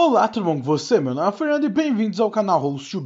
Olá, tudo bom com você? Meu nome é Fernando e bem-vindos ao canal Host No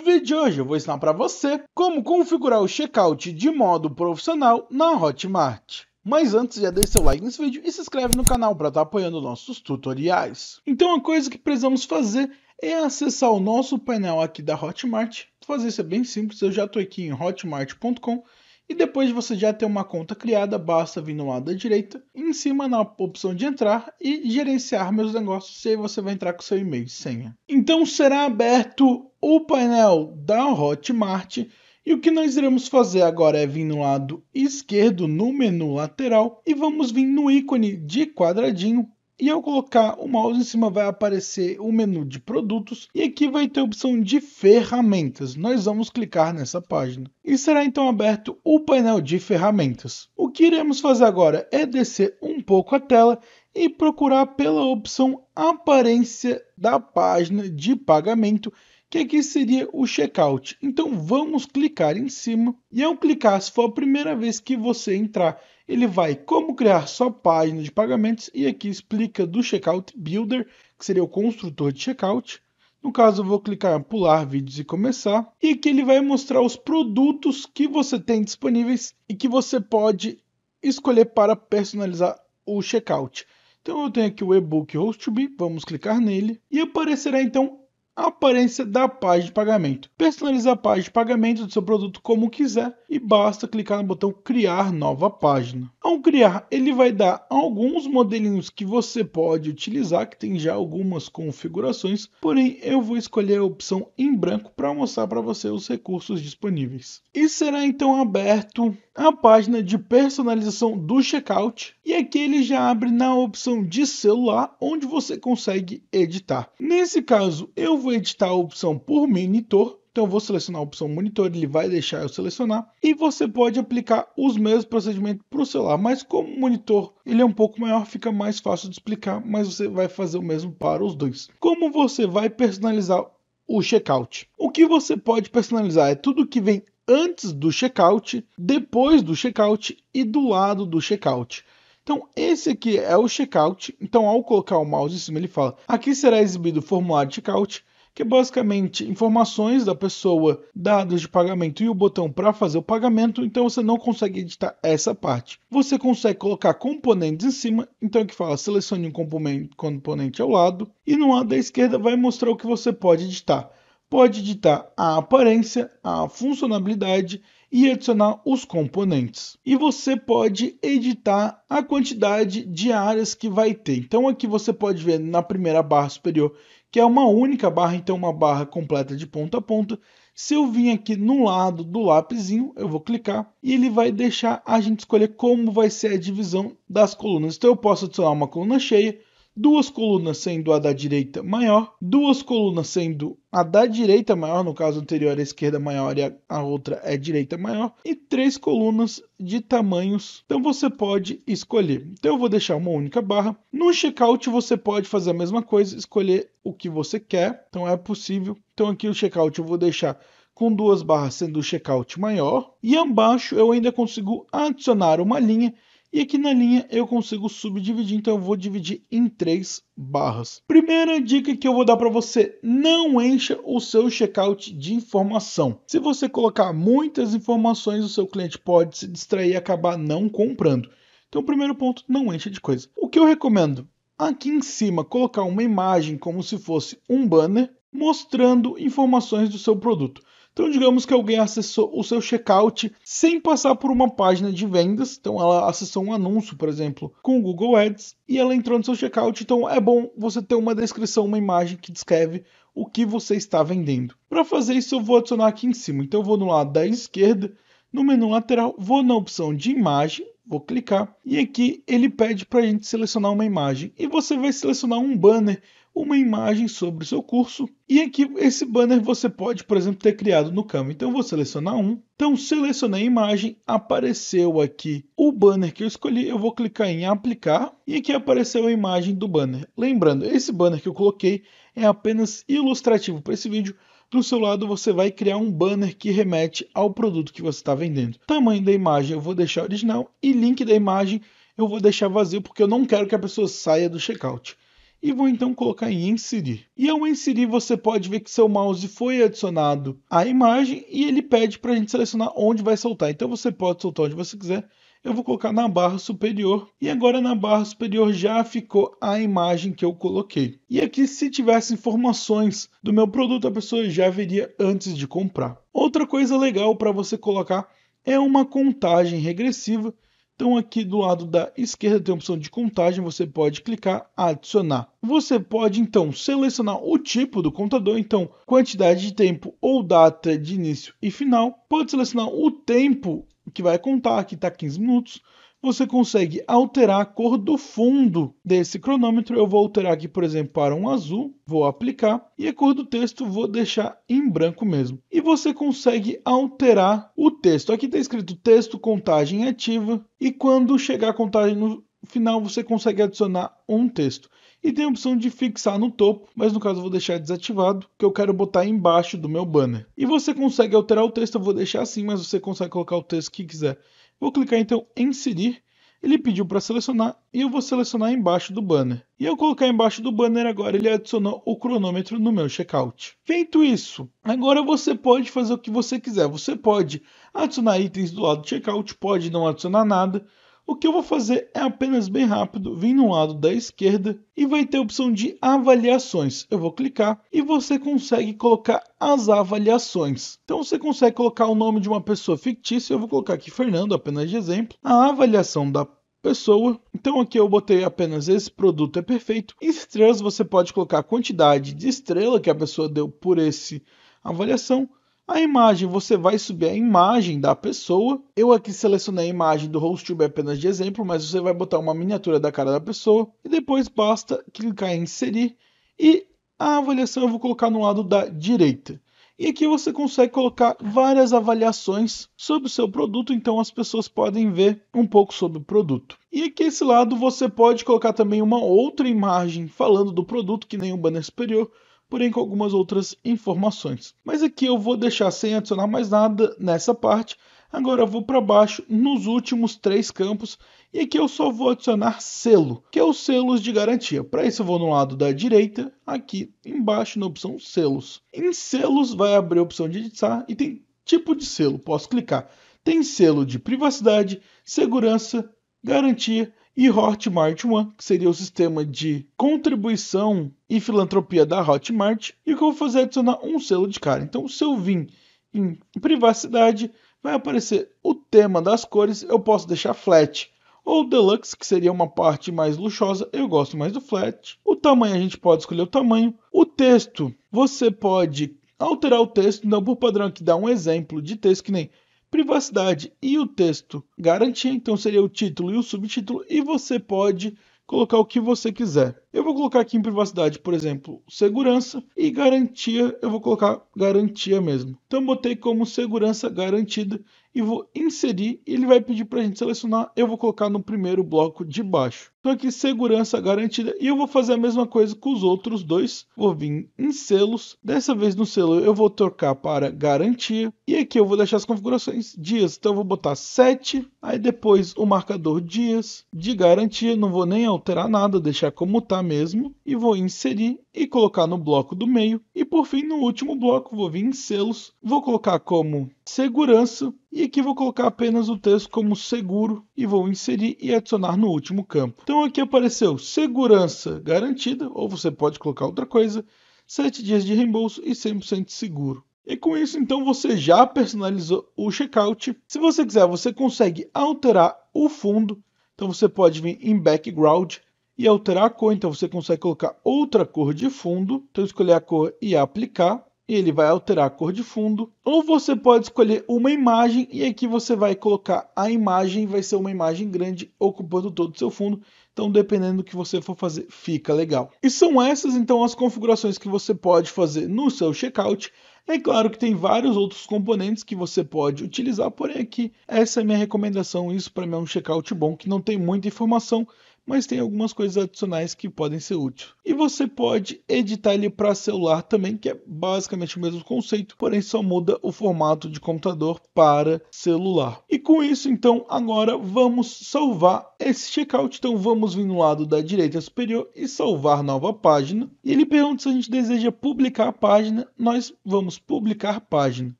vídeo de hoje eu vou ensinar para você como configurar o checkout de modo profissional na Hotmart. Mas antes, já deixa seu like nesse vídeo e se inscreve no canal para estar tá apoiando nossos tutoriais. Então a coisa que precisamos fazer é acessar o nosso painel aqui da Hotmart. Fazer isso é bem simples, eu já estou aqui em hotmart.com e depois de você já ter uma conta criada, basta vir no lado da direita, em cima na opção de entrar e gerenciar meus negócios, e aí você vai entrar com seu e-mail e senha. Então será aberto o painel da Hotmart e o que nós iremos fazer agora é vir no lado esquerdo no menu lateral e vamos vir no ícone de quadradinho e ao colocar o mouse em cima vai aparecer o menu de produtos e aqui vai ter a opção de ferramentas. Nós vamos clicar nessa página e será então aberto o painel de ferramentas. O que iremos fazer agora é descer um pouco a tela e procurar pela opção aparência da página de pagamento que aqui seria o checkout. Então vamos clicar em cima e ao clicar, se for a primeira vez que você entrar ele vai como criar sua página de pagamentos e aqui explica do Checkout Builder, que seria o construtor de checkout. No caso, eu vou clicar em pular vídeos e começar. E aqui ele vai mostrar os produtos que você tem disponíveis e que você pode escolher para personalizar o checkout. Então eu tenho aqui o e-book to be vamos clicar nele e aparecerá então a aparência da página de pagamento. Personalize a página de pagamento do seu produto como quiser e basta clicar no botão criar nova página. Ao criar, ele vai dar alguns modelinhos que você pode utilizar, que tem já algumas configurações, porém eu vou escolher a opção em branco para mostrar para você os recursos disponíveis. E será então aberto a página de personalização do checkout e aqui ele já abre na opção de celular onde você consegue editar. Nesse caso, eu vou editar a opção por monitor, então eu vou selecionar a opção monitor, ele vai deixar eu selecionar e você pode aplicar os mesmos procedimentos para o celular, mas como o monitor ele é um pouco maior, fica mais fácil de explicar, mas você vai fazer o mesmo para os dois. Como você vai personalizar o checkout? O que você pode personalizar é tudo que vem antes do checkout, depois do checkout e do lado do checkout. Então, esse aqui é o checkout. Então, ao colocar o mouse em cima, ele fala: aqui será exibido o formulário de checkout, que é basicamente informações da pessoa, dados de pagamento e o botão para fazer o pagamento. Então, você não consegue editar essa parte. Você consegue colocar componentes em cima. Então, que fala: selecione um componente ao lado. E no lado da esquerda, vai mostrar o que você pode editar pode editar a aparência, a funcionalidade e adicionar os componentes. E você pode editar a quantidade de áreas que vai ter. Então aqui você pode ver na primeira barra superior que é uma única barra, então uma barra completa de ponta a ponta. Se eu vim aqui no lado do lápisinho, eu vou clicar e ele vai deixar a gente escolher como vai ser a divisão das colunas. Então eu posso adicionar uma coluna cheia, duas colunas sendo a da direita maior, duas colunas sendo a da direita maior, no caso anterior a esquerda maior e a outra é a direita maior, e três colunas de tamanhos. Então você pode escolher. Então eu vou deixar uma única barra. No checkout você pode fazer a mesma coisa, escolher o que você quer. Então é possível. Então aqui o checkout eu vou deixar com duas barras sendo o checkout maior. E embaixo eu ainda consigo adicionar uma linha e aqui na linha eu consigo subdividir, então eu vou dividir em três barras. Primeira dica que eu vou dar para você, não encha o seu checkout de informação. Se você colocar muitas informações, o seu cliente pode se distrair e acabar não comprando. Então, primeiro ponto, não encha de coisa. O que eu recomendo? Aqui em cima, colocar uma imagem como se fosse um banner mostrando informações do seu produto. Então, digamos que alguém acessou o seu checkout sem passar por uma página de vendas. Então, ela acessou um anúncio, por exemplo, com o Google Ads e ela entrou no seu checkout. Então, é bom você ter uma descrição, uma imagem que descreve o que você está vendendo. Para fazer isso, eu vou adicionar aqui em cima. Então, eu vou no lado da esquerda, no menu lateral, vou na opção de imagem, vou clicar e aqui ele pede para a gente selecionar uma imagem. E você vai selecionar um banner uma imagem sobre o seu curso. E aqui esse banner você pode, por exemplo, ter criado no Canva. Então vou selecionar um. Então selecionei a imagem, apareceu aqui o banner que eu escolhi, eu vou clicar em aplicar e aqui apareceu a imagem do banner. Lembrando, esse banner que eu coloquei é apenas ilustrativo para esse vídeo. Do seu lado, você vai criar um banner que remete ao produto que você está vendendo. Tamanho da imagem eu vou deixar original e link da imagem eu vou deixar vazio porque eu não quero que a pessoa saia do checkout e vou então colocar em inserir. E ao inserir você pode ver que seu mouse foi adicionado à imagem e ele pede para a gente selecionar onde vai soltar. Então você pode soltar onde você quiser. Eu vou colocar na barra superior e agora na barra superior já ficou a imagem que eu coloquei. E aqui se tivesse informações do meu produto a pessoa já veria antes de comprar. Outra coisa legal para você colocar é uma contagem regressiva então aqui do lado da esquerda tem a opção de contagem, você pode clicar adicionar. Você pode então selecionar o tipo do contador, então quantidade de tempo ou data de início e final. Pode selecionar o tempo que vai contar, aqui está 15 minutos você consegue alterar a cor do fundo desse cronômetro. Eu vou alterar aqui, por exemplo, para um azul, vou aplicar, e a cor do texto vou deixar em branco mesmo. E você consegue alterar o texto. Aqui está escrito texto contagem ativa, e quando chegar a contagem no final, você consegue adicionar um texto e tem a opção de fixar no topo, mas no caso eu vou deixar desativado, que eu quero botar embaixo do meu banner. E você consegue alterar o texto, eu vou deixar assim, mas você consegue colocar o texto que quiser. Vou clicar então em inserir. Ele pediu para selecionar e eu vou selecionar embaixo do banner. E eu colocar embaixo do banner agora, ele adicionou o cronômetro no meu checkout. Feito isso, agora você pode fazer o que você quiser. Você pode adicionar itens do lado do checkout, pode não adicionar nada, o que eu vou fazer é apenas bem rápido, vim no lado da esquerda e vai ter a opção de avaliações. Eu vou clicar e você consegue colocar as avaliações. Então você consegue colocar o nome de uma pessoa fictícia, eu vou colocar aqui Fernando apenas de exemplo. A avaliação da pessoa. Então aqui eu botei apenas esse produto é perfeito. estrelas você pode colocar a quantidade de estrela que a pessoa deu por esse avaliação a imagem, você vai subir a imagem da pessoa. Eu aqui selecionei a imagem do HostTube apenas de exemplo, mas você vai botar uma miniatura da cara da pessoa e depois basta clicar em inserir e a avaliação eu vou colocar no lado da direita. E aqui você consegue colocar várias avaliações sobre o seu produto, então as pessoas podem ver um pouco sobre o produto. E aqui esse lado você pode colocar também uma outra imagem falando do produto, que nem o um banner superior, porém com algumas outras informações. Mas aqui eu vou deixar sem adicionar mais nada nessa parte. Agora eu vou para baixo nos últimos três campos e aqui eu só vou adicionar selo, que é os selos de garantia. Para isso eu vou no lado da direita, aqui embaixo na opção selos. Em selos vai abrir a opção de editar e tem tipo de selo, posso clicar. Tem selo de privacidade, segurança, garantia e Hotmart One, que seria o sistema de contribuição e filantropia da Hotmart, e o que eu vou fazer é adicionar um selo de cara. Então, se eu vim em privacidade, vai aparecer o tema das cores, eu posso deixar flat ou deluxe, que seria uma parte mais luxuosa, eu gosto mais do flat. O tamanho a gente pode escolher o tamanho. O texto, você pode alterar o texto, não por padrão que dá um exemplo de texto que nem privacidade e o texto garantia, então seria o título e o subtítulo, e você pode colocar o que você quiser. Eu vou colocar aqui em privacidade, por exemplo, segurança e garantia, eu vou colocar garantia mesmo. Então botei como segurança garantida e vou inserir, ele vai pedir para a gente selecionar, eu vou colocar no primeiro bloco de baixo. Então aqui segurança garantida. E eu vou fazer a mesma coisa com os outros dois. Vou vir em selos. Dessa vez no selo eu vou trocar para garantia. E aqui eu vou deixar as configurações dias. Então eu vou botar 7. Aí depois o marcador dias de garantia. Não vou nem alterar nada, deixar como está mesmo. E vou inserir e colocar no bloco do meio. E por fim, no último bloco, vou vir em selos, vou colocar como segurança e aqui vou colocar apenas o texto como seguro e vou inserir e adicionar no último campo. Então então aqui apareceu segurança garantida, ou você pode colocar outra coisa, 7 dias de reembolso e 100% seguro. E com isso, então, você já personalizou o checkout. Se você quiser, você consegue alterar o fundo. Então, você pode vir em background e alterar a cor. Então, você consegue colocar outra cor de fundo. Então, escolher a cor e aplicar. E ele vai alterar a cor de fundo. Ou você pode escolher uma imagem e aqui você vai colocar a imagem. Vai ser uma imagem grande ocupando todo o seu fundo. Então, dependendo do que você for fazer, fica legal. E são essas então as configurações que você pode fazer no seu checkout. É claro que tem vários outros componentes que você pode utilizar, porém aqui essa é a minha recomendação. Isso para mim é um checkout bom que não tem muita informação, mas tem algumas coisas adicionais que podem ser úteis. E você pode editar ele para celular também, que é basicamente o mesmo conceito, porém só muda o formato de computador para celular. E com isso, então, agora vamos salvar esse checkout. Então vamos vir no lado da direita superior e salvar nova página. E ele pergunta se a gente deseja publicar a página. Nós vamos publicar a página.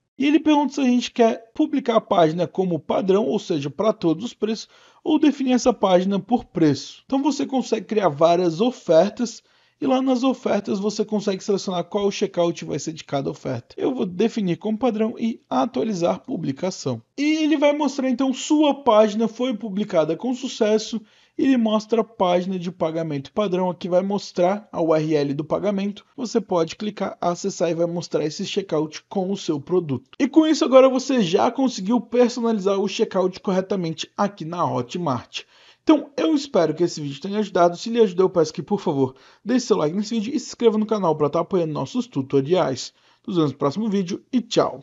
E ele pergunta se a gente quer publicar a página como padrão, ou seja, para todos os preços, ou definir essa página por preço. Então você consegue criar várias ofertas e lá nas ofertas você consegue selecionar qual checkout vai ser de cada oferta. Eu vou definir como padrão e atualizar publicação. E ele vai mostrar então sua página foi publicada com sucesso ele mostra a página de pagamento padrão. Aqui vai mostrar a URL do pagamento. Você pode clicar, acessar e vai mostrar esse checkout com o seu produto. E com isso, agora você já conseguiu personalizar o checkout corretamente aqui na Hotmart. Então, eu espero que esse vídeo tenha ajudado. Se lhe ajudou, eu peço que, por favor, deixe seu like nesse vídeo e se inscreva no canal para estar tá apoiando nossos tutoriais. Nos vemos no próximo vídeo e tchau!